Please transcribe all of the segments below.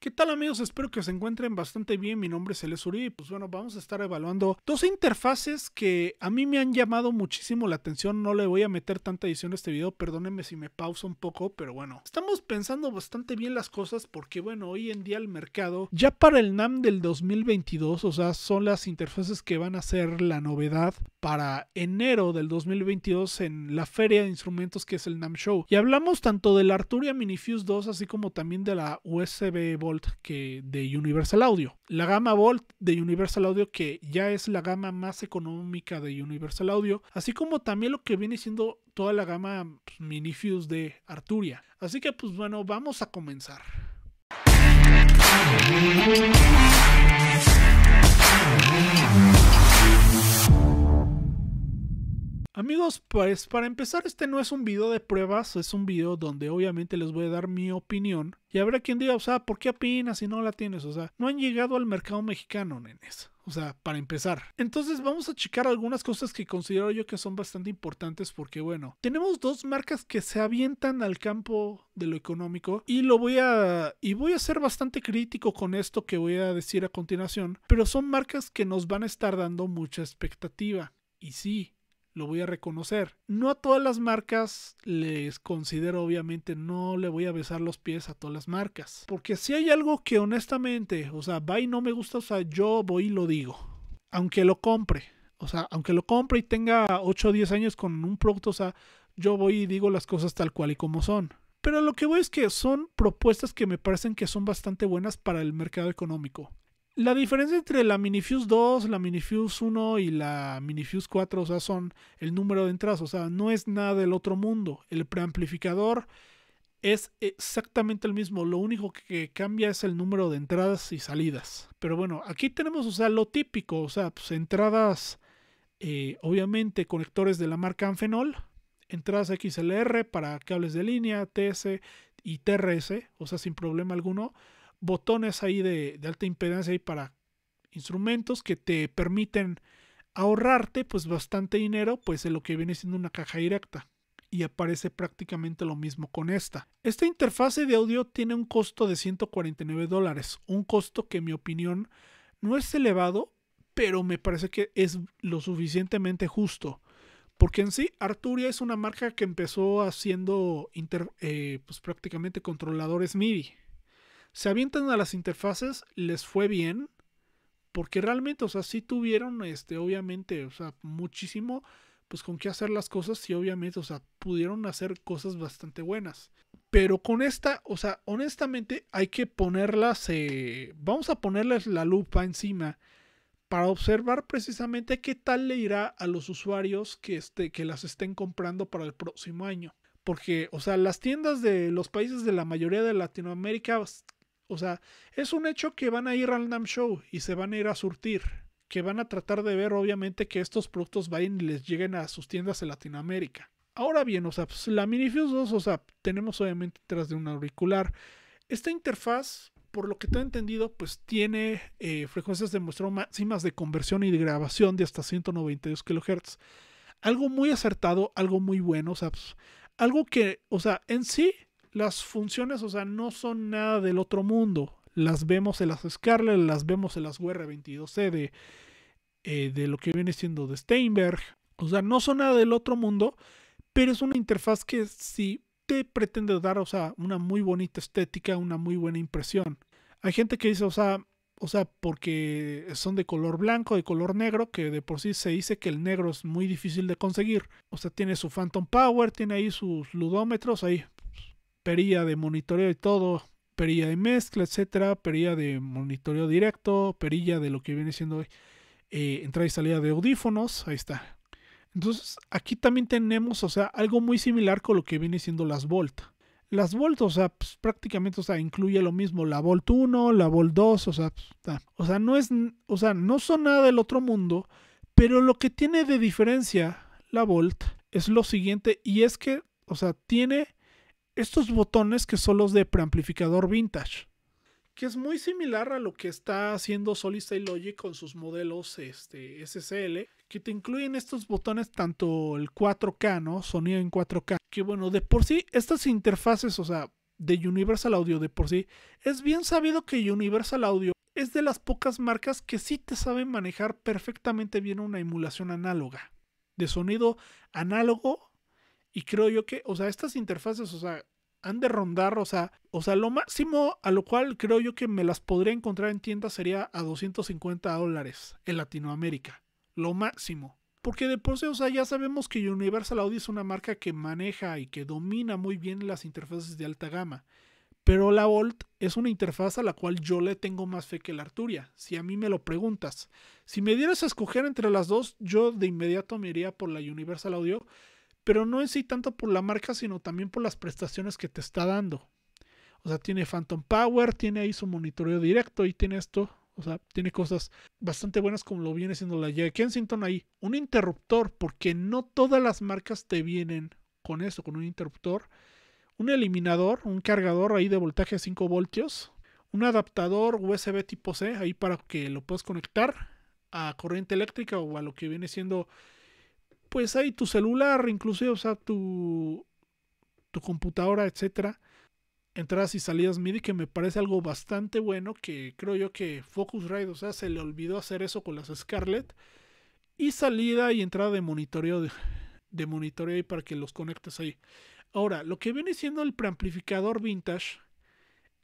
¿Qué tal amigos? Espero que se encuentren bastante bien. Mi nombre es Celes Uri y pues bueno, vamos a estar evaluando dos interfaces que a mí me han llamado muchísimo la atención. No le voy a meter tanta edición a este video, perdónenme si me pauso un poco, pero bueno. Estamos pensando bastante bien las cosas porque bueno, hoy en día el mercado, ya para el NAM del 2022, o sea, son las interfaces que van a ser la novedad para enero del 2022 en la feria de instrumentos que es el NAM Show. Y hablamos tanto de la Arturia Minifuse 2 así como también de la USB que de Universal Audio. La gama Volt de Universal Audio que ya es la gama más económica de Universal Audio, así como también lo que viene siendo toda la gama pues, Minifuse de Arturia. Así que pues bueno, vamos a comenzar. Amigos, pues para empezar este no es un video de pruebas, es un video donde obviamente les voy a dar mi opinión y habrá quien diga, o sea, ¿por qué opinas si no la tienes? O sea, no han llegado al mercado mexicano, nenes. O sea, para empezar. Entonces vamos a checar algunas cosas que considero yo que son bastante importantes porque, bueno, tenemos dos marcas que se avientan al campo de lo económico y lo voy a... y voy a ser bastante crítico con esto que voy a decir a continuación, pero son marcas que nos van a estar dando mucha expectativa. Y sí, lo voy a reconocer. No a todas las marcas les considero, obviamente, no le voy a besar los pies a todas las marcas. Porque si hay algo que honestamente, o sea, va y no me gusta, o sea, yo voy y lo digo. Aunque lo compre. O sea, aunque lo compre y tenga 8 o 10 años con un producto, o sea, yo voy y digo las cosas tal cual y como son. Pero lo que voy es que son propuestas que me parecen que son bastante buenas para el mercado económico. La diferencia entre la Minifuse 2, la Minifuse 1 y la Minifuse 4, o sea, son el número de entradas, o sea, no es nada del otro mundo. El preamplificador es exactamente el mismo, lo único que cambia es el número de entradas y salidas. Pero bueno, aquí tenemos, o sea, lo típico, o sea, pues, entradas, eh, obviamente, conectores de la marca Amphenol, entradas XLR para cables de línea, TS y TRS, o sea, sin problema alguno botones ahí de, alta impedancia y para instrumentos que te permiten ahorrarte pues bastante dinero pues en lo que viene siendo una caja directa y aparece prácticamente lo mismo con esta. Esta interfase de audio tiene un costo de 149 dólares, un costo que en mi opinión no es elevado, pero me parece que es lo suficientemente justo. Porque en sí, Arturia es una marca que empezó haciendo eh, pues prácticamente controladores MIDI se avientan a las interfaces, les fue bien, porque realmente, o sea, si tuvieron, este, obviamente, o sea, muchísimo, pues con qué hacer las cosas y obviamente, o sea, pudieron hacer cosas bastante buenas. Pero con esta, o sea, honestamente hay que ponerlas, eh, vamos a ponerles la lupa encima para observar precisamente qué tal le irá a los usuarios que, este, que las estén comprando para el próximo año. Porque, o sea, las tiendas de los países de la mayoría de Latinoamérica o sea, es un hecho que van a ir al NAM Show y se van a ir a surtir, que van a tratar de ver obviamente que estos productos vayan y les lleguen a sus tiendas en Latinoamérica. Ahora bien, o sea, pues, la Minifuse 2, o sea, tenemos obviamente tras de un auricular. Esta interfaz, por lo que he entendido, pues tiene eh, frecuencias de muestreo máximas de conversión y de grabación de hasta 192 kHz. Algo muy acertado, algo muy bueno, o sea, pues, algo que, o sea, en sí las funciones, o sea, no son nada del otro mundo. Las vemos en las Scarlet, las vemos en las UR22C de, eh, de lo que viene siendo de Steinberg. O sea, no son nada del otro mundo, pero es una interfaz que sí te pretende dar, o sea, una muy bonita estética, una muy buena impresión. Hay gente que dice, o sea, o sea, porque son de color blanco, de color negro, que de por sí se dice que el negro es muy difícil de conseguir. O sea, tiene su Phantom Power, tiene ahí sus ludómetros, ahí perilla de monitoreo de todo, perilla de mezcla, etcétera, perilla de monitoreo directo, perilla de lo que viene siendo eh, entrada y salida de audífonos, ahí está. Entonces, aquí también tenemos, o sea, algo muy similar con lo que viene siendo las Volt. Las Volt, o sea, pues, prácticamente, o sea, incluye lo mismo, la Volt 1, la Volt 2, o sea, pues, o sea, no es, o sea, no son nada del otro mundo, pero lo que tiene de diferencia la Volt es lo siguiente, y es que, o sea, tiene estos botones que son los de preamplificador vintage, que es muy similar a lo que está haciendo Solid State Logic con sus modelos este, SSL, que te incluyen estos botones tanto el 4K, ¿no? Sonido en 4K, que bueno, de por sí estas interfaces, o sea, de Universal Audio de por sí, es bien sabido que Universal Audio es de las pocas marcas que sí te saben manejar perfectamente bien una emulación análoga, de sonido análogo y creo yo que, o sea, estas interfaces, o sea, han de rondar, o sea, o sea, lo máximo a lo cual creo yo que me las podría encontrar en tiendas sería a 250 dólares en Latinoamérica. Lo máximo. Porque de por sí, o sea, ya sabemos que Universal Audio es una marca que maneja y que domina muy bien las interfaces de alta gama. Pero la Volt es una interfaz a la cual yo le tengo más fe que la Arturia, si a mí me lo preguntas. Si me dieras a escoger entre las dos, yo de inmediato me iría por la Universal Audio pero no en sí tanto por la marca, sino también por las prestaciones que te está dando. O sea, tiene Phantom Power, tiene ahí su monitoreo directo y tiene esto. O sea, tiene cosas bastante buenas como lo viene siendo la J Kensington ahí. Un interruptor, porque no todas las marcas te vienen con eso, con un interruptor. Un eliminador, un cargador ahí de voltaje a 5 voltios. Un adaptador USB tipo C ahí para que lo puedas conectar a corriente eléctrica o a lo que viene siendo pues ahí tu celular, inclusive, o sea, tu, tu computadora, etcétera. Entradas y salidas MIDI, que me parece algo bastante bueno, que creo yo que Focusrite, o sea, se le olvidó hacer eso con las Scarlett. Y salida y entrada de monitoreo, de, monitoreo ahí para que los conectes ahí. Ahora, lo que viene siendo el preamplificador vintage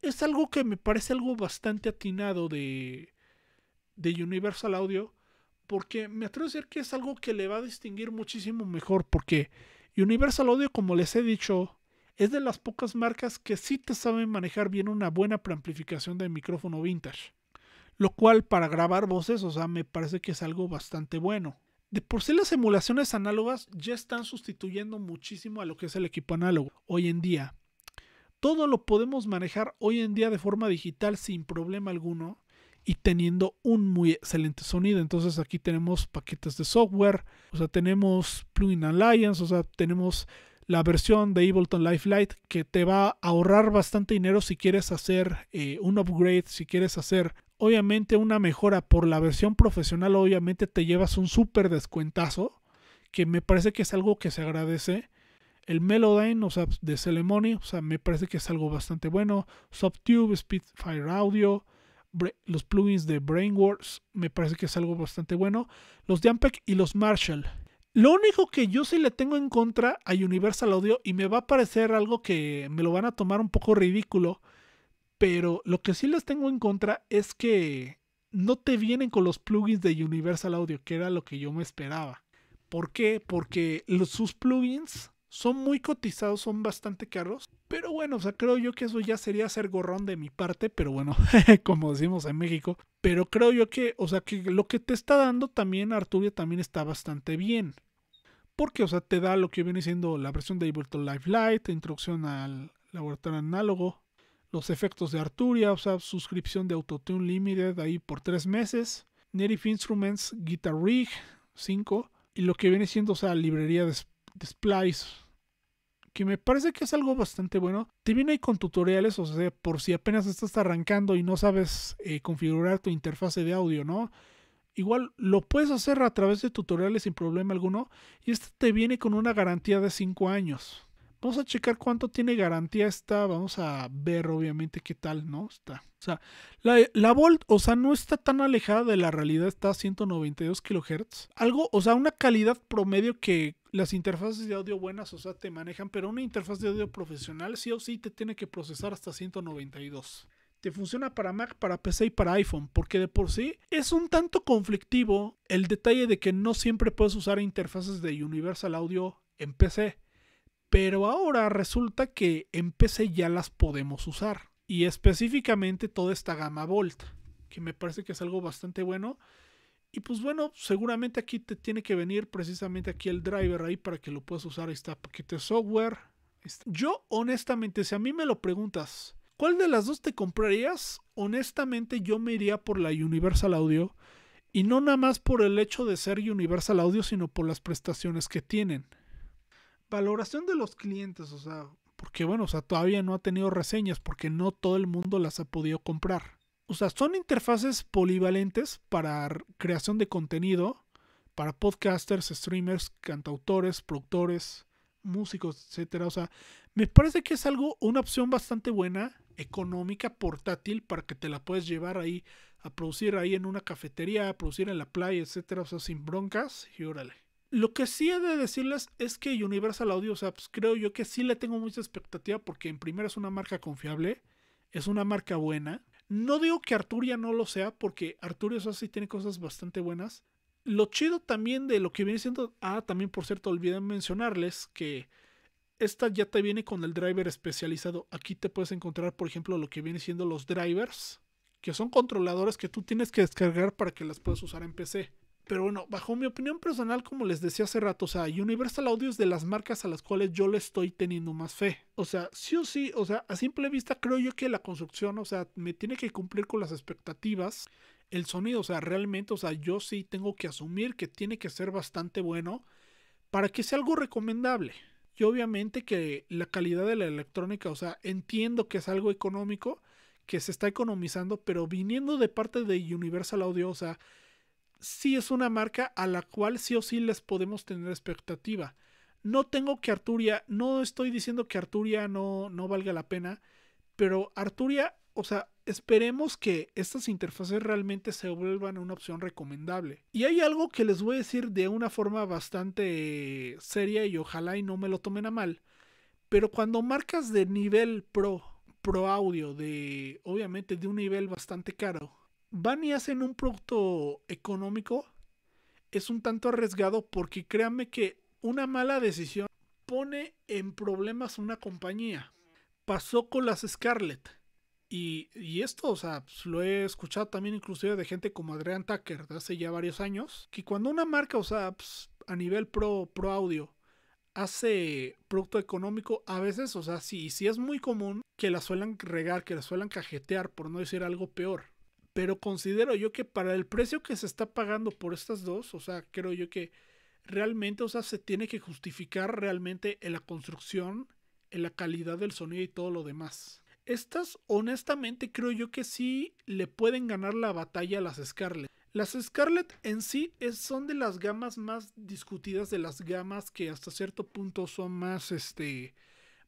es algo que me parece algo bastante atinado de Universal Audio porque me atrevo a decir que es algo que le va a distinguir muchísimo mejor. Porque Universal Audio, como les he dicho, es de las pocas marcas que sí te saben manejar bien una buena preamplificación de micrófono vintage. Lo cual para grabar voces, o sea, me parece que es algo bastante bueno. De por sí las emulaciones análogas ya están sustituyendo muchísimo a lo que es el equipo análogo hoy en día. Todo lo podemos manejar hoy en día de forma digital sin problema alguno y teniendo un muy excelente sonido. Entonces aquí tenemos paquetes de software, o sea, tenemos Plugin Alliance, o sea, tenemos la versión de Ableton Live Lite que te va a ahorrar bastante dinero si quieres hacer eh, un upgrade, si quieres hacer obviamente una mejora por la versión profesional, obviamente te llevas un súper descuentazo, que me parece que es algo que se agradece. El Melodyne, o sea, de Celemony, o sea, me parece que es algo bastante bueno. Subtube, Speedfire Audio, los plugins de Brainworks me parece que es algo bastante bueno. Los de y los Marshall. Lo único que yo sí le tengo en contra a Universal Audio y me va a parecer algo que me lo van a tomar un poco ridículo, pero lo que sí les tengo en contra es que no te vienen con los plugins de Universal Audio, que era lo que yo me esperaba. ¿Por qué? Porque los, sus plugins son muy cotizados, son bastante caros. Pero bueno, o sea, creo yo que eso ya sería ser gorrón de mi parte, pero bueno, como decimos en México. Pero creo yo que, o sea, que lo que te está dando también Arturia también está bastante bien. Porque, o sea, te da lo que viene siendo la versión de Ableton Live Lite, introducción al laboratorio análogo, los efectos de Arturia, o sea, suscripción de Autotune Limited ahí por tres meses, Native Instruments Guitar Rig 5, y lo que viene siendo, o sea, librería de, de Splice, que me parece que es algo bastante bueno. Te viene ahí con tutoriales, o sea, por si apenas estás arrancando y no sabes eh, configurar tu interfase de audio, ¿no? Igual lo puedes hacer a través de tutoriales sin problema alguno y este te viene con una garantía de 5 años. Vamos a checar cuánto tiene garantía esta, vamos a ver obviamente qué tal, ¿no? Está. O sea, la, la Volt, o sea, no está tan alejada de la realidad, está a 192 kHz. Algo, o sea, una calidad promedio que las interfaces de audio buenas, o sea, te manejan, pero una interfaz de audio profesional sí o sí te tiene que procesar hasta 192. Te funciona para Mac, para PC y para iPhone, porque de por sí es un tanto conflictivo el detalle de que no siempre puedes usar interfaces de Universal Audio en PC. Pero ahora resulta que en PC ya las podemos usar. Y específicamente toda esta gama Volt, que me parece que es algo bastante bueno y pues bueno, seguramente aquí te tiene que venir precisamente aquí el driver ahí para que lo puedas usar. Ahí está, paquete software. Yo honestamente, si a mí me lo preguntas, ¿cuál de las dos te comprarías? Honestamente yo me iría por la Universal Audio. Y no nada más por el hecho de ser Universal Audio, sino por las prestaciones que tienen. Valoración de los clientes, o sea, porque bueno, o sea, todavía no ha tenido reseñas porque no todo el mundo las ha podido comprar o sea, son interfaces polivalentes para creación de contenido, para podcasters, streamers, cantautores, productores, músicos, etcétera. O sea, me parece que es algo, una opción bastante buena, económica, portátil, para que te la puedes llevar ahí a producir ahí en una cafetería, a producir en la playa, etcétera. O sea, sin broncas y órale. Lo que sí he de decirles es que Universal Audio, o pues, creo yo que sí le tengo mucha expectativa porque en primera es una marca confiable, es una marca buena, no digo que Arturia no lo sea, porque Arturia o sí tiene cosas bastante buenas. Lo chido también de lo que viene siendo. Ah, también por cierto, olvidé mencionarles que esta ya te viene con el driver especializado. Aquí te puedes encontrar, por ejemplo, lo que viene siendo los drivers, que son controladores que tú tienes que descargar para que las puedas usar en PC. Pero bueno, bajo mi opinión personal, como les decía hace rato, o sea, Universal Audio es de las marcas a las cuales yo le estoy teniendo más fe. O sea, sí o sí, o sea, a simple vista creo yo que la construcción, o sea, me tiene que cumplir con las expectativas. El sonido, o sea, realmente, o sea, yo sí tengo que asumir que tiene que ser bastante bueno para que sea algo recomendable. Y obviamente que la calidad de la electrónica, o sea, entiendo que es algo económico, que se está economizando, pero viniendo de parte de Universal Audio, o sea, sí es una marca a la cual sí o sí les podemos tener expectativa. No tengo que Arturia, no estoy diciendo que Arturia no, no valga la pena, pero Arturia, o sea, esperemos que estas interfaces realmente se vuelvan una opción recomendable. Y hay algo que les voy a decir de una forma bastante seria y ojalá y no me lo tomen a mal, pero cuando marcas de nivel pro, pro audio, de obviamente de un nivel bastante caro, van y hacen un producto económico es un tanto arriesgado porque créanme que una mala decisión pone en problemas una compañía. Pasó con las Scarlett. Y, esto, o sea, pues, lo he escuchado también inclusive de gente como Adrian Tucker de hace ya varios años, que cuando una marca, o sea, pues, a nivel pro, audio, hace producto económico, a veces, o sea, sí, sí es muy común que la suelan regar, que la suelan cajetear, por no decir algo peor. Pero considero yo que para el precio que se está pagando por estas dos, o sea, creo yo que realmente, o sea, se tiene que justificar realmente en la construcción, en la calidad del sonido y todo lo demás. Estas, honestamente, creo yo que sí le pueden ganar la batalla a las Scarlett. Las Scarlett en sí son de las gamas más discutidas, de las gamas que hasta cierto punto son más, este,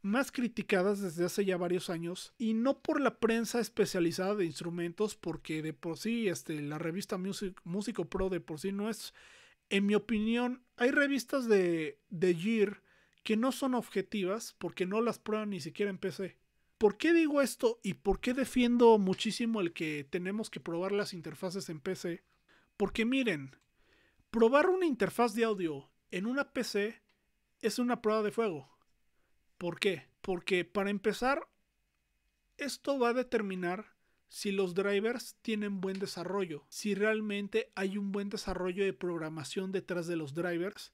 más criticadas desde hace ya varios años y no por la prensa especializada de instrumentos porque de por sí este, la revista Music, Músico Pro de por sí no es, en mi opinión, hay revistas de, de Gear que no son objetivas porque no las prueban ni siquiera en PC. ¿Por qué digo esto y por qué defiendo muchísimo el que tenemos que probar las interfaces en PC? Porque miren, probar una interfaz de audio en una PC es una prueba de fuego. ¿Por qué? Porque para empezar, esto va a determinar si los drivers tienen buen desarrollo, si realmente hay un buen desarrollo de programación detrás de los drivers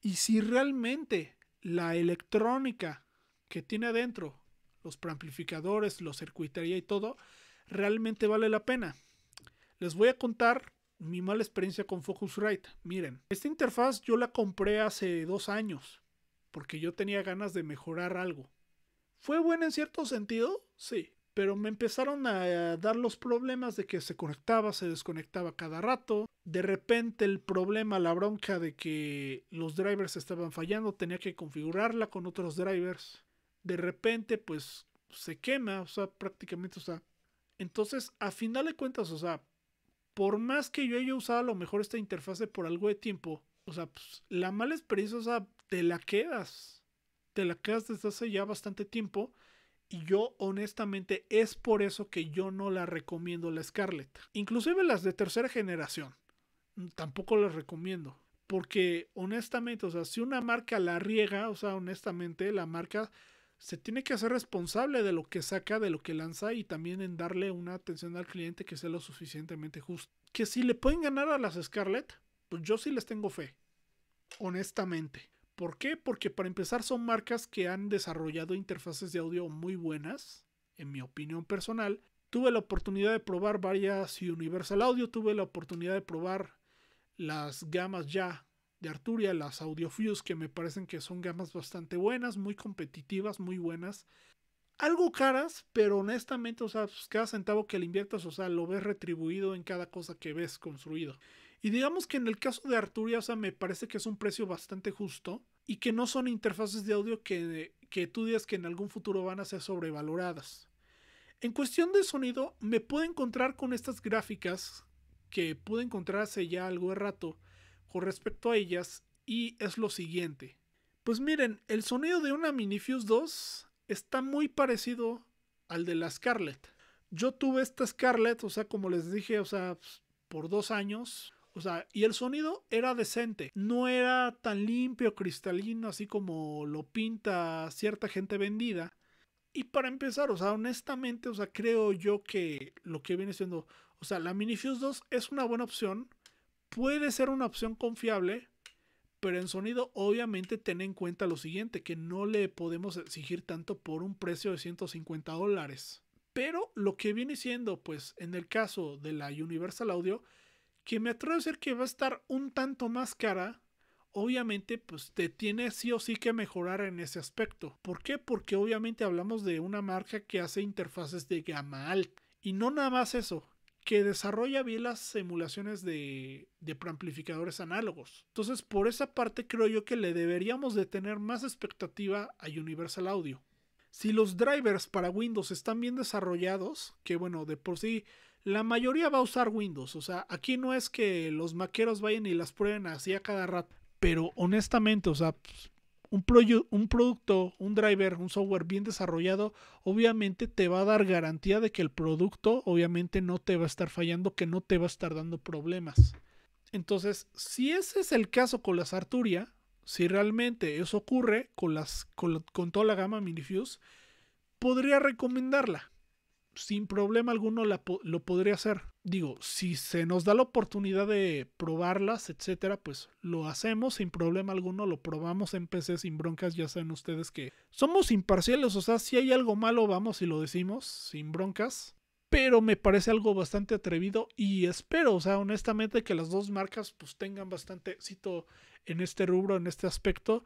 y si realmente la electrónica que tiene adentro, los preamplificadores, la circuitería y todo, realmente vale la pena. Les voy a contar mi mala experiencia con Focusrite. Miren, esta interfaz yo la compré hace dos años porque yo tenía ganas de mejorar algo. ¿Fue bueno en cierto sentido? Sí, pero me empezaron a dar los problemas de que se conectaba, se desconectaba cada rato. De repente el problema, la bronca de que los drivers estaban fallando, tenía que configurarla con otros drivers. De repente, pues se quema, o sea, prácticamente, o sea. Entonces, a final de cuentas, o sea, por más que yo haya usado a lo mejor esta interfase por algo de tiempo, o sea, pues, la mala experiencia, o sea, te la quedas. Te la quedas desde hace ya bastante tiempo. Y yo honestamente es por eso que yo no la recomiendo la Scarlett. Inclusive las de tercera generación. Mm, tampoco las recomiendo. Porque honestamente, o sea, si una marca la riega, o sea, honestamente la marca se tiene que hacer responsable de lo que saca, de lo que lanza y también en darle una atención al cliente que sea lo suficientemente justo. Que si le pueden ganar a las Scarlett, pues yo sí les tengo fe, honestamente. ¿Por qué? Porque para empezar son marcas que han desarrollado interfaces de audio muy buenas, en mi opinión personal. Tuve la oportunidad de probar varias Universal Audio, tuve la oportunidad de probar las gamas ya de Arturia, las Audiofuse, que me parecen que son gamas bastante buenas, muy competitivas, muy buenas. Algo caras, pero honestamente, o sea, pues, cada centavo que le inviertas, o sea, lo ves retribuido en cada cosa que ves construido. Y digamos que en el caso de Arturia, o sea, me parece que es un precio bastante justo y que no son interfaces de audio que, que tú digas que en algún futuro van a ser sobrevaloradas. En cuestión de sonido, me puedo encontrar con estas gráficas que pude encontrar hace ya algo de rato con respecto a ellas y es lo siguiente. Pues miren, el sonido de una Minifuse 2 está muy parecido al de la Scarlett. Yo tuve esta Scarlett, o sea, como les dije, o sea, pues, por dos años. O sea, y el sonido era decente, no era tan limpio, cristalino, así como lo pinta cierta gente vendida. Y para empezar, o sea, honestamente, o sea, creo yo que lo que viene siendo, o sea, la Minifuse 2 es una buena opción, puede ser una opción confiable, pero en sonido obviamente ten en cuenta lo siguiente, que no le podemos exigir tanto por un precio de 150 dólares. Pero lo que viene siendo, pues en el caso de la Universal Audio, que me atrevo a decir que va a estar un tanto más cara, obviamente pues te tiene sí o sí que mejorar en ese aspecto. ¿Por qué? Porque obviamente hablamos de una marca que hace interfaces de gama alta. Y no nada más eso, que desarrolla bien las simulaciones de, de preamplificadores análogos. Entonces por esa parte creo yo que le deberíamos de tener más expectativa a Universal Audio. Si los drivers para Windows están bien desarrollados, que bueno, de por sí la mayoría va a usar Windows. O sea, aquí no es que los maqueros vayan y las prueben así a cada rato. Pero honestamente, o sea, pues, un, un producto, un driver, un software bien desarrollado, obviamente te va a dar garantía de que el producto obviamente no te va a estar fallando, que no te va a estar dando problemas. Entonces, si ese es el caso con las Arturia, si realmente eso ocurre con, las, con, con toda la gama Minifuse, podría recomendarla sin problema alguno lo podría hacer. Digo, si se nos da la oportunidad de probarlas, etcétera, pues lo hacemos sin problema alguno, lo probamos en PC sin broncas. Ya saben ustedes que somos imparciales, o sea, si hay algo malo, vamos y lo decimos sin broncas. Pero me parece algo bastante atrevido y espero, o sea, honestamente que las dos marcas pues tengan bastante éxito en este rubro, en este aspecto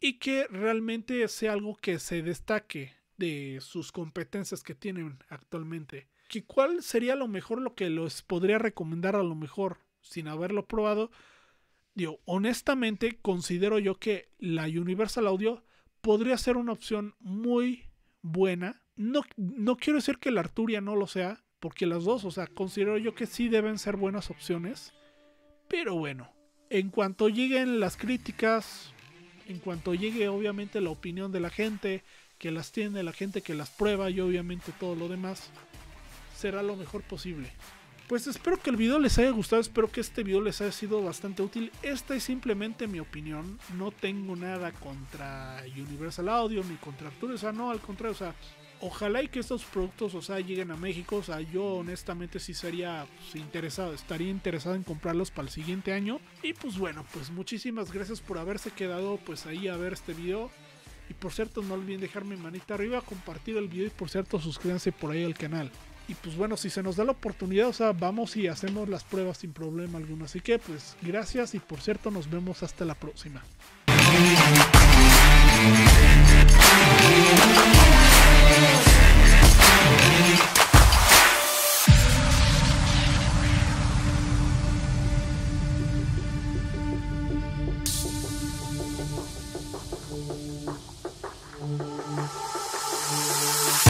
y que realmente sea algo que se destaque de sus competencias que tienen actualmente. ¿Y ¿Cuál sería lo mejor lo que les podría recomendar a lo mejor sin haberlo probado? Digo, honestamente considero yo que la Universal Audio podría ser una opción muy buena. No, no quiero decir que la Arturia no lo sea, porque las dos, o sea, considero yo que sí deben ser buenas opciones. Pero bueno, en cuanto lleguen las críticas, en cuanto llegue obviamente la opinión de la gente, que las tiene, la gente que las prueba y obviamente todo lo demás será lo mejor posible. Pues espero que el video les haya gustado, espero que este video les haya sido bastante útil. Esta es simplemente mi opinión, no tengo nada contra Universal Audio ni contra Arturo, o sea, no, al contrario, o sea, ojalá y que estos productos, o sea, lleguen a México, o sea, yo honestamente sí sería pues, interesado, estaría interesado en comprarlos para el siguiente año. Y pues bueno, pues muchísimas gracias por haberse quedado pues ahí a ver este video. Y por cierto, no olviden dejarme manita arriba, compartir el video y por cierto, suscríbanse por ahí al canal. Y pues bueno, si se nos da la oportunidad, o sea, vamos y hacemos las pruebas sin problema alguno. Así que pues gracias y por cierto, nos vemos hasta la próxima.